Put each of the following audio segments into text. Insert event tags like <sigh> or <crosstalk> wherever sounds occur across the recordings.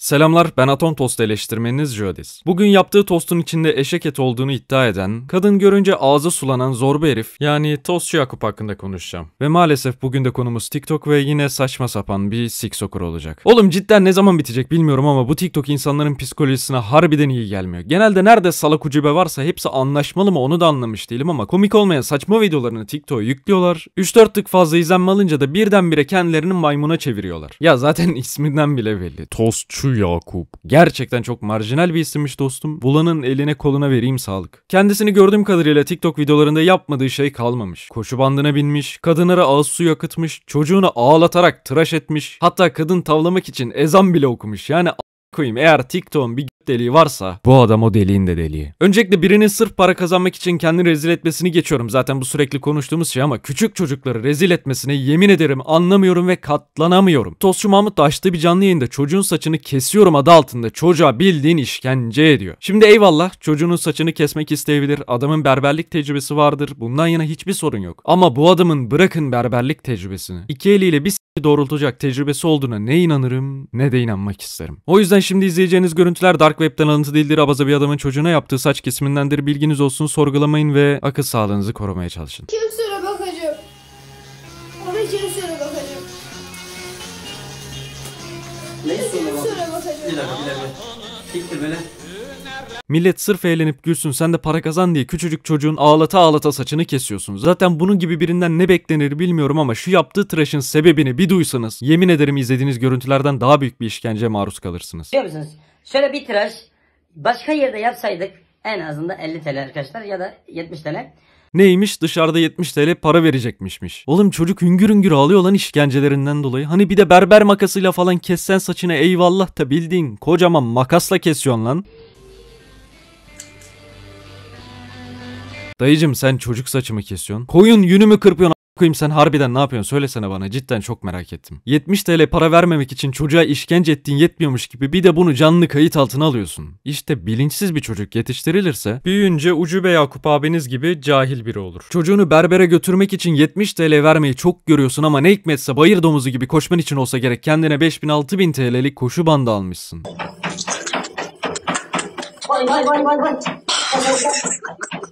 Selamlar ben Atom Tost eleştirmeniniz Jodis. Bugün yaptığı tostun içinde eşek eti olduğunu iddia eden, kadın görünce ağzı sulanan zorba herif yani Tostçu Yakup hakkında konuşacağım. Ve maalesef bugün de konumuz TikTok ve yine saçma sapan bir sik sokur olacak. Oğlum cidden ne zaman bitecek bilmiyorum ama bu TikTok insanların psikolojisine harbiden iyi gelmiyor. Genelde nerede salak ucube varsa hepsi anlaşmalı mı onu da anlamış değilim ama komik olmayan saçma videolarını TikTok'a yüklüyorlar. 3-4 tık fazla izlenme alınca da birdenbire kendilerini maymuna çeviriyorlar. Ya zaten <laughs> isminden bile belli. Tostçu şu Yakup. Gerçekten çok marjinal bir isimmiş dostum. Bulan'ın eline koluna vereyim sağlık. Kendisini gördüğüm kadarıyla TikTok videolarında yapmadığı şey kalmamış. Koşu bandına binmiş, kadınlara ağız suyu akıtmış, çocuğunu ağlatarak tıraş etmiş, hatta kadın tavlamak için ezan bile okumuş. Yani koyayım eğer TikTok'un bir deliği varsa bu adam o deliğin de deliği. Öncelikle birinin sırf para kazanmak için kendini rezil etmesini geçiyorum. Zaten bu sürekli konuştuğumuz şey ama küçük çocukları rezil etmesine yemin ederim anlamıyorum ve katlanamıyorum. Tosçu Mahmut da açtığı bir canlı yayında çocuğun saçını kesiyorum adı altında çocuğa bildiğin işkence ediyor. Şimdi eyvallah çocuğunun saçını kesmek isteyebilir. Adamın berberlik tecrübesi vardır. Bundan yana hiçbir sorun yok. Ama bu adamın bırakın berberlik tecrübesini. İki eliyle bir doğrultacak tecrübesi olduğuna ne inanırım ne de inanmak isterim. O yüzden şimdi izleyeceğiniz görüntüler Dark Web'den alıntı değildir. Abaza bir adamın çocuğuna yaptığı saç kesimindendir. Bilginiz olsun sorgulamayın ve akıl sağlığınızı korumaya çalışın. Kimsere bakacağım. Ona kimsere bakacağım. Ne kimsere bakacağım? Bir dakika bir dakika. Gittim hele. Millet sırf eğlenip gülsün sen de para kazan diye küçücük çocuğun ağlata ağlata saçını kesiyorsun. Zaten bunun gibi birinden ne beklenir bilmiyorum ama şu yaptığı tıraşın sebebini bir duysanız yemin ederim izlediğiniz görüntülerden daha büyük bir işkenceye maruz kalırsınız. Biliyor musunuz? Şöyle bir tıraş başka yerde yapsaydık en azından 50 TL arkadaşlar ya da 70 TL. Neymiş dışarıda 70 TL para verecekmişmiş. Oğlum çocuk hüngür hüngür ağlıyor lan işkencelerinden dolayı. Hani bir de berber makasıyla falan kessen saçını eyvallah da bildiğin kocaman makasla kesiyorsun lan. Dayıcım sen çocuk saçımı kesiyorsun. Koyun yünü mü kırpıyorsun koyayım sen harbiden ne yapıyorsun söylesene bana cidden çok merak ettim. 70 TL para vermemek için çocuğa işkence ettiğin yetmiyormuş gibi bir de bunu canlı kayıt altına alıyorsun. İşte bilinçsiz bir çocuk yetiştirilirse büyüyünce Ucube Yakup abiniz gibi cahil biri olur. Çocuğunu berbere götürmek için 70 TL vermeyi çok görüyorsun ama ne hikmetse bayır domuzu gibi koşman için olsa gerek kendine 5000-6000 TL'lik koşu bandı almışsın. Vay vay vay vay vay.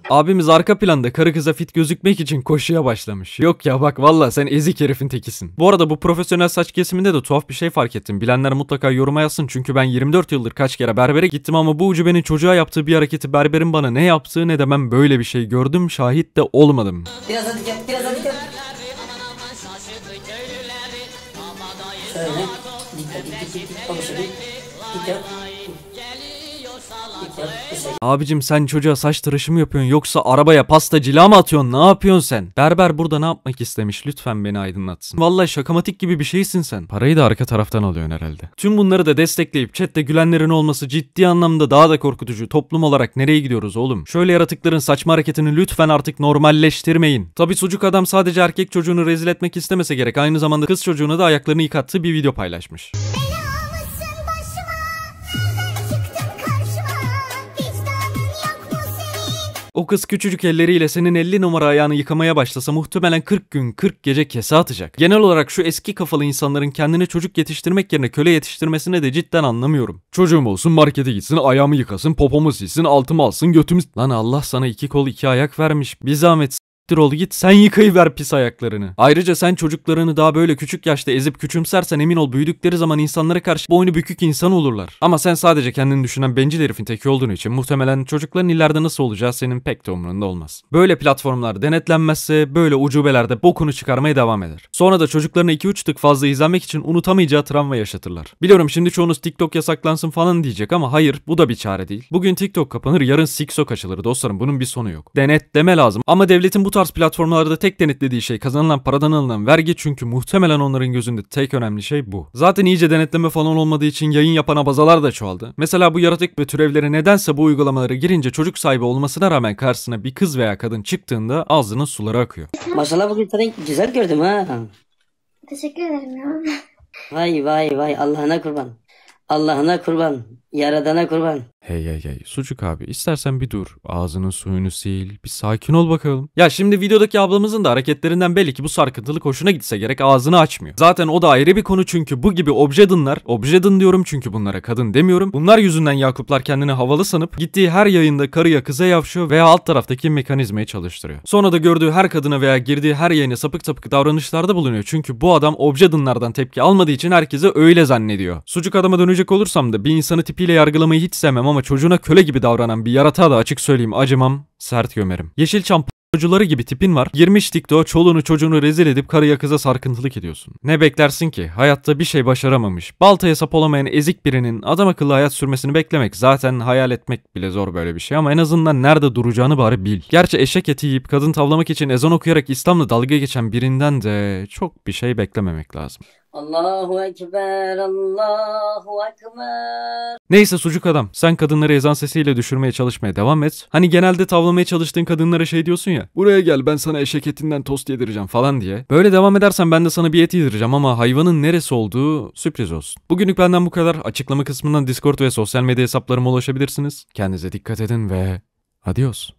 Abimiz arka planda karı kıza fit gözükmek için koşuya başlamış. Yok ya bak valla sen ezik herifin tekisin. Bu arada bu profesyonel saç kesiminde de tuhaf bir şey fark ettim. Bilenler mutlaka yoruma yazsın çünkü ben 24 yıldır kaç kere berbere gittim ama bu ucu benim çocuğa yaptığı bir hareketi berberin bana ne yaptığı ne demem böyle bir şey gördüm şahit de olmadım. Biraz hadi gel biraz hadi gel. Söyle. Dikkat dikkat dikkat. Dikkat. Dikkat. Abicim sen çocuğa saç tıraşı mı yapıyorsun yoksa arabaya pasta cila mı atıyorsun ne yapıyorsun sen? Berber burada ne yapmak istemiş lütfen beni aydınlatsın. Vallahi şakamatik gibi bir şeysin sen. Parayı da arka taraftan alıyorsun herhalde. Tüm bunları da destekleyip chatte gülenlerin olması ciddi anlamda daha da korkutucu. Toplum olarak nereye gidiyoruz oğlum? Şöyle yaratıkların saçma hareketini lütfen artık normalleştirmeyin. Tabi sucuk adam sadece erkek çocuğunu rezil etmek istemese gerek aynı zamanda kız çocuğuna da ayaklarını yıkattığı bir video paylaşmış. Benim O kız küçücük elleriyle senin 50 numara ayağını yıkamaya başlasa muhtemelen 40 gün 40 gece kese atacak. Genel olarak şu eski kafalı insanların kendine çocuk yetiştirmek yerine köle yetiştirmesine de cidden anlamıyorum. Çocuğum olsun markete gitsin ayağımı yıkasın popomu silsin altımı alsın götümü... Lan Allah sana iki kol iki ayak vermiş. Bir zahmet siktir ol git sen yıkayıver pis ayaklarını. Ayrıca sen çocuklarını daha böyle küçük yaşta ezip küçümsersen emin ol büyüdükleri zaman insanlara karşı boynu bükük insan olurlar. Ama sen sadece kendini düşünen bencil herifin teki olduğun için muhtemelen çocukların ileride nasıl olacağı senin pek de umurunda olmaz. Böyle platformlar denetlenmezse böyle ucubelerde bokunu çıkarmaya devam eder. Sonra da çocuklarına 2-3 tık fazla izlenmek için unutamayacağı travma yaşatırlar. Biliyorum şimdi çoğunuz TikTok yasaklansın falan diyecek ama hayır bu da bir çare değil. Bugün TikTok kapanır yarın Sixo kaçılır dostlarım bunun bir sonu yok. Denetleme lazım ama devletin bu tarz platformlarda tek denetlediği şey kazanılan paradan alınan vergi çünkü muhtemelen onların gözünde tek önemli şey bu. Zaten iyice denetleme falan olmadığı için yayın yapan abazalar da çoğaldı. Mesela bu yaratık ve türevlere nedense bu uygulamalara girince çocuk sahibi olmasına rağmen karşısına bir kız veya kadın çıktığında ağzının suları akıyor. Maşallah bugün seni güzel gördüm ha. Teşekkür ederim ya. Vay vay vay Allah'ına kurban. Allah'ına kurban. Yaradana kurban. Hey hey hey sucuk abi istersen bir dur ağzının suyunu sil bir sakin ol bakalım. Ya şimdi videodaki ablamızın da hareketlerinden belli ki bu sarkıntılık hoşuna gitse gerek ağzını açmıyor. Zaten o da ayrı bir konu çünkü bu gibi objedinler objedin diyorum çünkü bunlara kadın demiyorum. Bunlar yüzünden Yakuplar kendini havalı sanıp gittiği her yayında karıya kıza yavşıyor veya alt taraftaki mekanizmayı çalıştırıyor. Sonra da gördüğü her kadına veya girdiği her yayına sapık sapık davranışlarda bulunuyor. Çünkü bu adam objedinlerden tepki almadığı için herkese öyle zannediyor. Sucuk adama dönecek olursam da bir insanı tipiyle yargılamayı hiç sevmem ama ama çocuğuna köle gibi davranan bir yaratığa da açık söyleyeyim acımam, sert gömerim. Yeşilçam çocukları gibi tipin var. 20 dikto çoluğunu çocuğunu rezil edip karıya kıza sarkıntılık ediyorsun. Ne beklersin ki? Hayatta bir şey başaramamış. Baltaya hesap olamayan ezik birinin adam akıllı hayat sürmesini beklemek zaten hayal etmek bile zor böyle bir şey ama en azından nerede duracağını bari bil. Gerçi eşek eti yiyip kadın tavlamak için ezan okuyarak İslam'la dalga geçen birinden de çok bir şey beklememek lazım. Allahu Ekber, Allahu Ekber. Neyse sucuk adam sen kadınları ezan sesiyle düşürmeye çalışmaya devam et. Hani genelde tavlamaya çalıştığın kadınlara şey diyorsun ya. Buraya gel ben sana eşek etinden tost yedireceğim falan diye. Böyle devam edersen ben de sana bir et yedireceğim ama hayvanın neresi olduğu sürpriz olsun. Bugünlük benden bu kadar. Açıklama kısmından Discord ve sosyal medya hesaplarıma ulaşabilirsiniz. Kendinize dikkat edin ve adios.